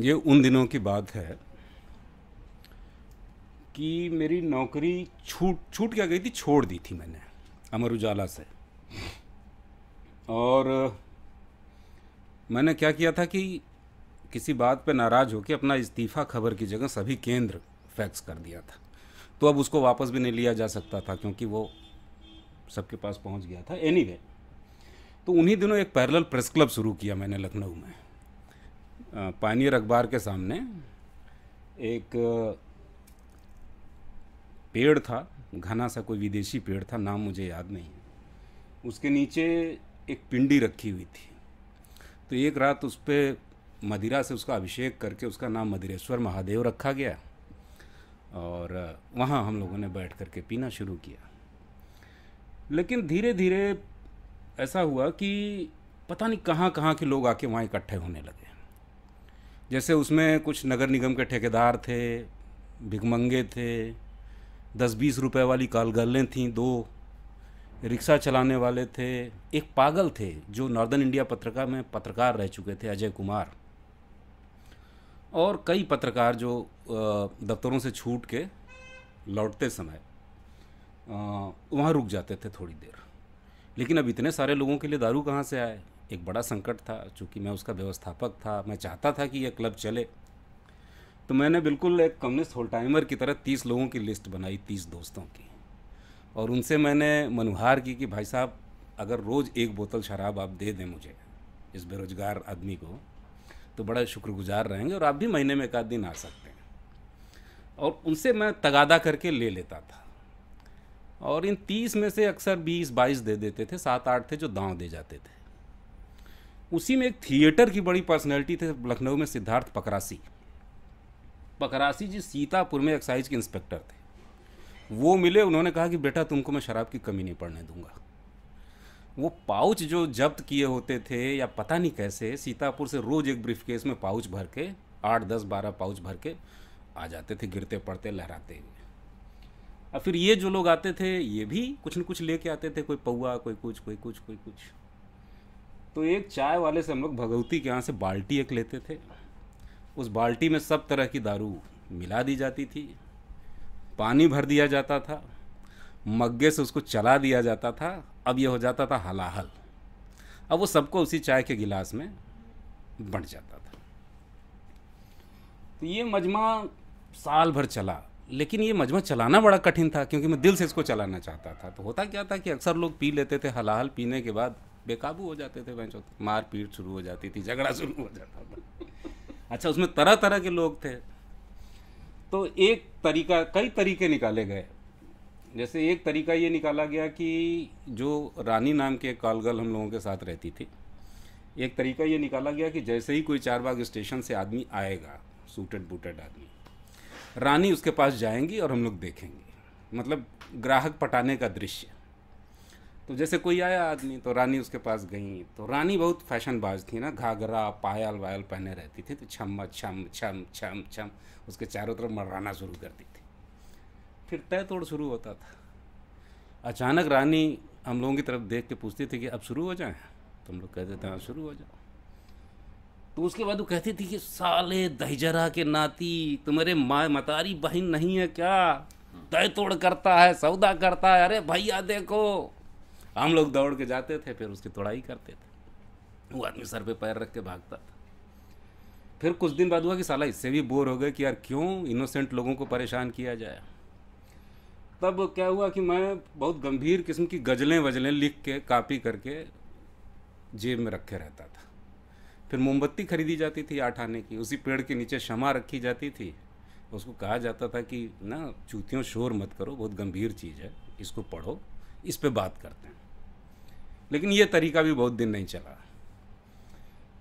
ये उन दिनों की बात है कि मेरी नौकरी छूट छूट क्या गई थी छोड़ दी थी मैंने अमर उजाला से और मैंने क्या किया था कि किसी बात पे नाराज़ होकर अपना इस्तीफ़ा खबर की जगह सभी केंद्र फैक्स कर दिया था तो अब उसको वापस भी नहीं लिया जा सकता था क्योंकि वो सबके पास पहुंच गया था एनी anyway, तो उन्हीं दिनों एक पैरल प्रेस क्लब शुरू किया मैंने लखनऊ में पानीर अखबार के सामने एक पेड़ था घना सा कोई विदेशी पेड़ था नाम मुझे याद नहीं उसके नीचे एक पिंडी रखी हुई थी तो एक रात उस पर मदिरा से उसका अभिषेक करके उसका नाम मदिरेश्वर महादेव रखा गया और वहाँ हम लोगों ने बैठ करके पीना शुरू किया लेकिन धीरे धीरे ऐसा हुआ कि पता नहीं कहाँ कहाँ के लोग आके वहाँ इकट्ठे होने लगे जैसे उसमें कुछ नगर निगम के ठेकेदार थे भिगमंगे थे दस बीस रुपए वाली कालगलें थीं दो रिक्शा चलाने वाले थे एक पागल थे जो नॉर्दर्न इंडिया पत्रकार में पत्रकार रह चुके थे अजय कुमार और कई पत्रकार जो दफ्तरों से छूट के लौटते समय वहाँ रुक जाते थे थोड़ी देर लेकिन अब इतने सारे लोगों के लिए दारू कहाँ से आए एक बड़ा संकट था चूँकि मैं उसका व्यवस्थापक था मैं चाहता था कि यह क्लब चले तो मैंने बिल्कुल एक कम्युनिस्ट होल टाइमर की तरह तीस लोगों की लिस्ट बनाई तीस दोस्तों की और उनसे मैंने मनुहार की कि भाई साहब अगर रोज़ एक बोतल शराब आप दे दें मुझे इस बेरोज़गार आदमी को तो बड़ा शुक्रगुजार रहेंगे और आप भी महीने में एक आध दिन आ सकते हैं और उनसे मैं तगादा करके ले लेता था और इन तीस में से अक्सर बीस बाईस दे देते थे सात आठ थे जो दांव दे जाते थे उसी में एक थिएटर की बड़ी पर्सनैलिटी थे लखनऊ में सिद्धार्थ पकरासी पकरासी जी सीतापुर में एक्साइज के इंस्पेक्टर थे वो मिले उन्होंने कहा कि बेटा तुमको मैं शराब की कमी नहीं पड़ने दूंगा वो पाउच जो जब्त किए होते थे या पता नहीं कैसे सीतापुर से रोज़ एक ब्रीफ केस में पाउच भर के आठ दस बारह पाउच भर के आ जाते थे गिरते पड़ते लहराते हुए और फिर ये जो लोग आते थे ये भी कुछ न कुछ लेके आते थे कोई पौआ कोई कुछ कोई कुछ कोई कुछ तो एक चाय वाले से हम लोग भगवती के यहाँ से बाल्टी एक लेते थे उस बाल्टी में सब तरह की दारू मिला दी जाती थी पानी भर दिया जाता था मग्गे से उसको चला दिया जाता था अब यह हो जाता था हलाहल अब वो सबको उसी चाय के गिलास में बंट जाता था तो ये मजमा साल भर चला लेकिन ये मजमा चलाना बड़ा कठिन था क्योंकि मैं दिल से इसको चलाना चाहता था तो होता क्या था कि अक्सर लोग पी लेते थे हलाहल पीने के बाद बेकाबू हो जाते थे बैंक मार पीट शुरू हो जाती थी झगड़ा शुरू हो जाता था अच्छा उसमें तरह तरह के लोग थे तो एक तरीका कई तरीके निकाले गए जैसे एक तरीका ये निकाला गया कि जो रानी नाम के कालगल हम लोगों के साथ रहती थी एक तरीका ये निकाला गया कि जैसे ही कोई चार स्टेशन से आदमी आएगा सूटेड बूटेड आदमी रानी उसके पास जाएंगी और हम लोग देखेंगे मतलब ग्राहक पटाने का दृश्य तो जैसे कोई आया आदमी तो रानी उसके पास गई तो रानी बहुत फैशनबाज थी ना घाघरा पायल वायल पहने रहती थी तो छम छम छम छम छम उसके चारों तरफ मरराना शुरू करती थी फिर तय तोड़ शुरू होता था अचानक रानी हम लोगों की तरफ देख के पूछती थी कि अब शुरू हो जाए तुम तो लोग कहते थे हैं हाँ, शुरू हो जाओ तो उसके बाद वो कहती थी कि साले दहजरा के नाती तुम्हारे माँ मतारी बहन नहीं है क्या तय तोड़ करता है सौदा करता है अरे भैया देखो हम लोग दौड़ के जाते थे फिर उसकी तोड़ाई करते थे वो आदमी सर पे पैर रख के भागता था फिर कुछ दिन बाद हुआ कि साला इससे भी बोर हो गए कि यार क्यों इनोसेंट लोगों को परेशान किया जाए तब क्या हुआ कि मैं बहुत गंभीर किस्म की गज़लें वजलें लिख के कापी करके जेब में रखे रहता था फिर मोमबत्ती खरीदी जाती थी आठ आने की उसी पेड़ के नीचे क्षमा रखी जाती थी उसको कहा जाता था कि ना चूतियों शोर मत करो बहुत गंभीर चीज़ है इसको पढ़ो इस पर बात करते हैं लेकिन ये तरीका भी बहुत दिन नहीं चला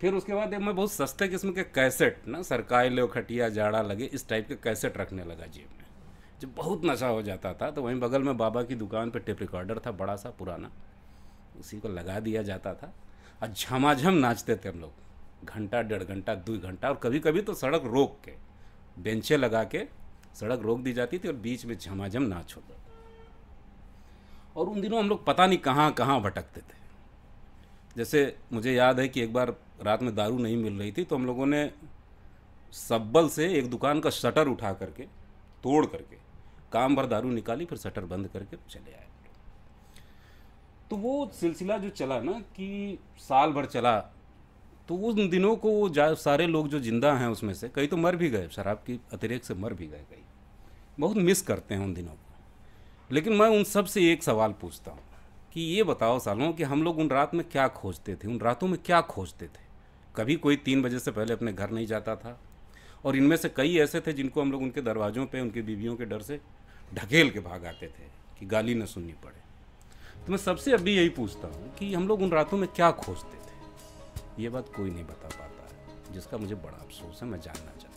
फिर उसके बाद मैं बहुत सस्ते किस्म के कैसेट ना सरकाय लो खटिया जाड़ा लगे इस टाइप के कैसेट रखने लगा जेब में जब बहुत नशा हो जाता था तो वहीं बगल में बाबा की दुकान पे टेप रिकॉर्डर था बड़ा सा पुराना उसी को लगा दिया जाता था और झमाझम नाचते थे हम लोग घंटा डेढ़ घंटा दो घंटा और कभी कभी तो सड़क रोक के बेंचे लगा के सड़क रोक दी जाती थी और बीच में झमाझम नाच होता और उन दिनों हम लोग पता नहीं कहाँ कहाँ भटकते थे जैसे मुझे याद है कि एक बार रात में दारू नहीं मिल रही थी तो हम लोगों ने सब्बल से एक दुकान का शटर उठा करके तोड़ करके काम भर दारू निकाली फिर शटर बंद करके चले आए तो वो सिलसिला जो चला ना कि साल भर चला तो उन दिनों को वो सारे लोग जो जिंदा हैं उसमें से कई तो मर भी गए शराब की अतिरेक से मर भी गए कई बहुत मिस करते हैं उन दिनों को लेकिन मैं उन सब से एक सवाल पूछता हूँ कि ये बताओ सालों कि हम लोग उन रात में क्या खोजते थे उन रातों में क्या खोजते थे कभी कोई तीन बजे से पहले अपने घर नहीं जाता था और इनमें से कई ऐसे थे जिनको हम लोग उनके दरवाज़ों पे उनकी बीवियों के डर से ढकेल के भाग आते थे कि गाली न सुननी पड़े तो मैं सबसे अभी यही पूछता हूँ कि हम लोग उन रातों में क्या खोजते थे ये बात कोई नहीं बता पाता है जिसका मुझे बड़ा अफसोस है मैं जानना चाहता